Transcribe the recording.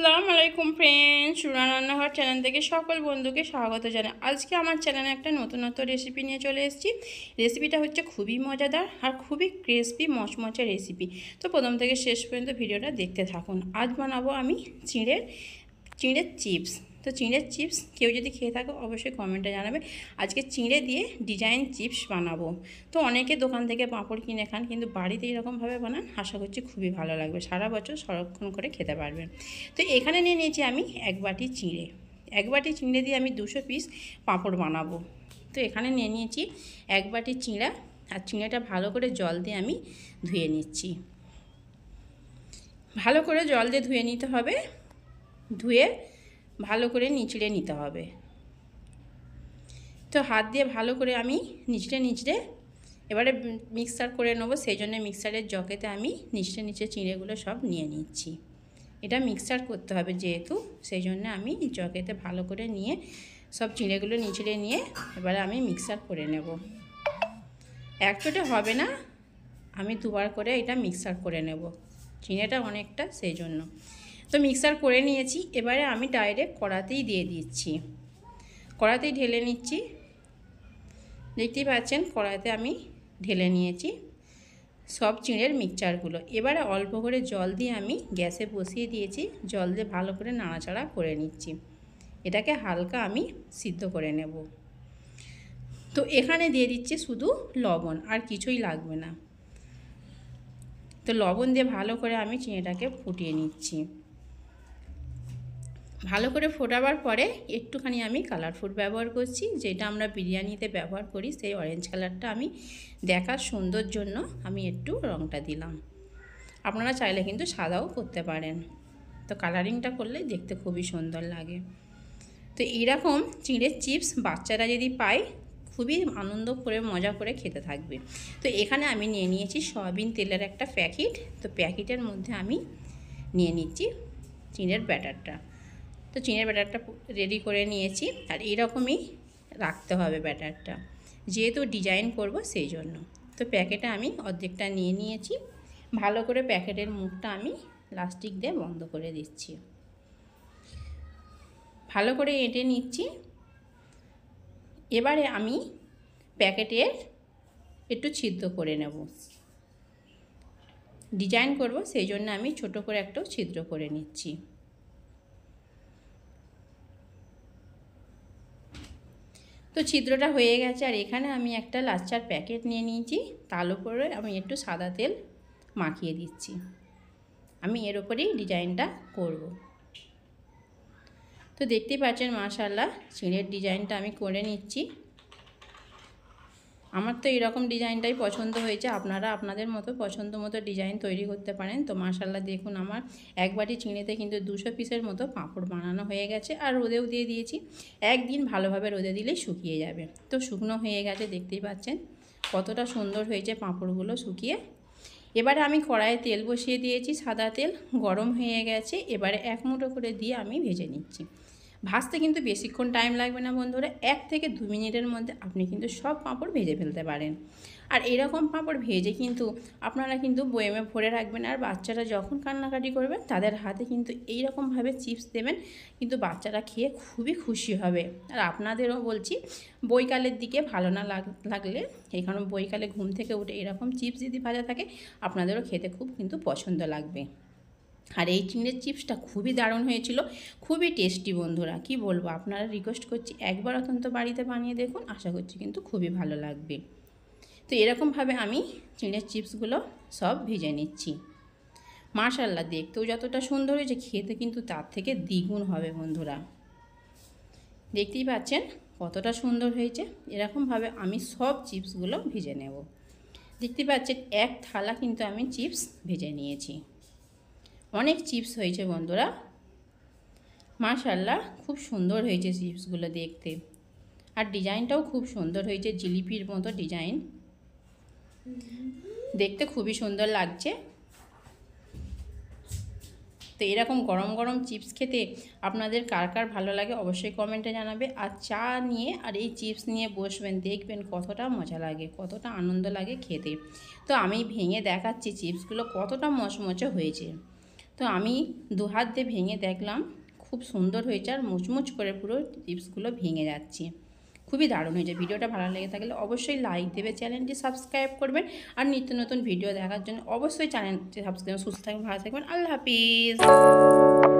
আসসালামু আলাইকুম ফ্রেন্ড সুরা রান্নাঘর চ্যানেল থেকে সকল বন্ধুকে স্বাগত জানাই আজকে আমার চ্যানেলে একটা নতুনত্ব রেসিপি নিয়ে চলে এসেছি রেসিপিটা হচ্ছে খুবই মজাদার আর খুবই ক্রিসপি মচমচা রেসিপি তো প্রথম থেকে শেষ পর্যন্ত ভিডিওটা দেখতে থাকুন আজ বানাবো আমি চিঁড়ের চিঁড়ের চিপস তো চিঁড়ের চিপস কেউ যদি খেয়ে থাকো অবশ্যই কমেন্টে জানাবে আজকে চিঁড়ে দিয়ে ডিজাইন চিপস বানাবো তো অনেকে দোকান থেকে পাঁপড় কিনে খান কিন্তু বাড়িতে এরকমভাবে বানান আশা করছি খুবই ভালো লাগবে সারা বছর সংরক্ষণ করে খেতে পারবেন তো এখানে নিয়ে নিয়েছি আমি এক বাটি চিঁড়ে এক বাটি চিঁড়ে দিয়ে আমি দুশো পিস পাঁপড় বানাবো তো এখানে নিয়ে নিয়েছি এক বাটি চিঁড়া আর চিঁড়াটা ভালো করে জল দিয়ে আমি ধুয়ে নিচ্ছি ভালো করে জল দিয়ে ধুয়ে নিতে হবে ধুয়ে ভালো করে নিচড়ে নিতে হবে তো হাত দিয়ে ভালো করে আমি নিচড়ে নিচড়ে এবারে মিক্সার করে নেবো সেই জন্য মিক্সারের জকেতে আমি নিচড়ে নিচে চিঁড়েগুলো সব নিয়ে নিচ্ছি এটা মিক্সার করতে হবে যেহেতু সেই জন্য আমি জকেতে ভালো করে নিয়ে সব চিঁড়েগুলো নিচড়ে নিয়ে এবারে আমি মিক্সার করে নেব এক চোটে হবে না আমি দুবার করে এটা মিক্সার করে নেব চিঁড়েটা অনেকটা সেই জন্য তো মিক্সার করে নিয়েছি এবারে আমি ডাইরেক্ট কড়াতেই দিয়ে দিচ্ছি কড়াতেই ঢেলে নিচ্ছি দেখতেই পাচ্ছেন কড়াতে আমি ঢেলে নিয়েছি সব চিঁড়ের মিক্সচারগুলো এবারে অল্প করে জল দিয়ে আমি গ্যাসে বসিয়ে দিয়েছি জল দিয়ে ভালো করে নাড়াচাড়া করে নিচ্ছি এটাকে হালকা আমি সিদ্ধ করে নেব তো এখানে দিয়ে দিচ্ছি শুধু লবণ আর কিছুই লাগবে না তো লবণ দিয়ে ভালো করে আমি চিঁড়েটাকে ফুটিয়ে নিচ্ছি ভালো করে ফোটাবার পরে একটুখানি আমি কালার ফুড ব্যবহার করছি যেটা আমরা বিরিয়ানিতে ব্যবহার করি সেই অরেঞ্জ কালারটা আমি দেখার সুন্দর জন্য আমি একটু রঙটা দিলাম আপনারা চাইলে কিন্তু সাদাও করতে পারেন তো কালারিংটা করলে দেখতে খুবই সুন্দর লাগে তো এইরকম চিঁড়ের চিপস বাচ্চারা যদি পায় খুবই আনন্দ করে মজা করে খেতে থাকবে তো এখানে আমি নিয়ে নিয়েছি সয়াবিন তেলের একটা প্যাকেট তো প্যাকেটের মধ্যে আমি নিয়ে নিচ্ছি চিঁড়ের ব্যাটারটা তো চিনের ব্যাটারটা রেডি করে নিয়েছি আর এরকমই রাখতে হবে ব্যাটারটা যেহেতু ডিজাইন করব সেই জন্য তো প্যাকেটে আমি অর্ধেকটা নিয়ে নিয়েছি ভালো করে প্যাকেটের মুখটা আমি প্লাস্টিক দিয়ে বন্ধ করে দিচ্ছি ভালো করে এঁটে নিচ্ছি এবারে আমি প্যাকেটের একটু ছিদ্র করে নেব ডিজাইন করব সেই জন্য আমি ছোট করে একটু ছিদ্র করে নিচ্ছি তো ছিদ্রটা হয়ে গেছে আর এখানে আমি একটা লাচ্চার প্যাকেট নিয়ে নিয়েছি তার উপরে আমি একটু সাদা তেল মাখিয়ে দিচ্ছি আমি এর ওপরেই ডিজাইনটা করব। তো দেখতেই পাচ্ছেন মাশাল্লাহ ছিঁড়ের ডিজাইনটা আমি করে নিচ্ছি আমার তো এরকম ডিজাইনটাই পছন্দ হয়েছে আপনারা আপনাদের মতো পছন্দ মতো ডিজাইন তৈরি করতে পারেন তো মাশাল্লাহ দেখুন আমার এক বাটি চিনিতে কিন্তু দুশো পিসের মতো পাঁপড় বানানো হয়ে গেছে আর রোদেও দিয়ে দিয়েছি একদিন ভালোভাবে রোদে দিলে শুকিয়ে যাবে তো শুকনো হয়ে গেছে দেখতেই পাচ্ছেন কতটা সুন্দর হয়েছে পাঁপড়গুলো শুকিয়ে এবারে আমি কড়াইয়ে তেল বসিয়ে দিয়েছি সাদা তেল গরম হয়ে গেছে এবারে এক মুঠো করে দিয়ে আমি ভেজে নিচ্ছি ভাজতে কিন্তু বেশিক্ষণ টাইম লাগবে না বন্ধুরা এক থেকে দু মিনিটের মধ্যে আপনি কিন্তু সব পাঁপড় ভেজে ফেলতে পারেন আর এরকম পাঁপড় ভেজে কিন্তু আপনারা কিন্তু বয়েমে ভরে রাখবেন আর বাচ্চারা যখন কান্নাকাটি করবেন তাদের হাতে কিন্তু এই চিপস দেবেন কিন্তু বাচ্চারা খেয়ে খুবই খুশি হবে আর আপনাদেরও বলছি বইকালের দিকে ভালো না লাগলে এই কারণ বইকালে ঘুম থেকে উঠে এরকম চিপস যদি ভাজা থাকে আপনাদেরও খেতে খুব কিন্তু পছন্দ লাগবে আর এই চিংড়ির চিপসটা খুবই দারুণ হয়েছিল খুবই টেস্টি বন্ধুরা কি বলবো আপনারা রিকোয়েস্ট করছি একবার অত্যন্ত বাড়িতে বানিয়ে দেখুন আশা করছি কিন্তু খুবই ভালো লাগবে তো এরকমভাবে আমি চিংড়ির চিপসগুলো সব ভেজে নিচ্ছি মার্শাল্লাহ দেখতেও যতটা সুন্দর হয়েছে খেতে কিন্তু তার থেকে দ্বিগুণ হবে বন্ধুরা দেখতেই পাচ্ছেন কতটা সুন্দর হয়েছে এরকমভাবে আমি সব চিপসগুলো ভেজে নেব দেখতে পাচ্ছেন এক থালা কিন্তু আমি চিপস ভেজে নিয়েছি অনেক চিপস হয়েছে বন্ধুরা মাশাল্লাহ খুব সুন্দর হয়েছে চিপসগুলো দেখতে আর ডিজাইনটাও খুব সুন্দর হয়েছে জিলিপির মতো ডিজাইন দেখতে খুবই সুন্দর লাগছে তো এরকম গরম গরম চিপস খেতে আপনাদের কার কার ভালো লাগে অবশ্যই কমেন্টে জানাবে আর চা নিয়ে আর এই চিপস নিয়ে বসবেন দেখবেন কতটা মজা লাগে কতটা আনন্দ লাগে খেতে তো আমি ভেঙে দেখাচ্ছি চিপসগুলো কতটা মচমচে হয়েছে তো আমি দু হাত দিয়ে ভেঙে দেখলাম খুব সুন্দর হয়েছে আর মুচমুচ করে পুরো টিপসগুলো ভেঙে যাচ্ছে খুবই দারুণ হয়েছে ভিডিওটা ভালো লেগে থাকলে অবশ্যই লাইক দেবে চ্যানেলটি সাবস্ক্রাইব করবেন আর নিত্য নতুন ভিডিও দেখার জন্য অবশ্যই চ্যানেলটি সাবস্ক্রাইব সুস্থ থাকবেন ভালো থাকবেন আল্লাহ হাফিজ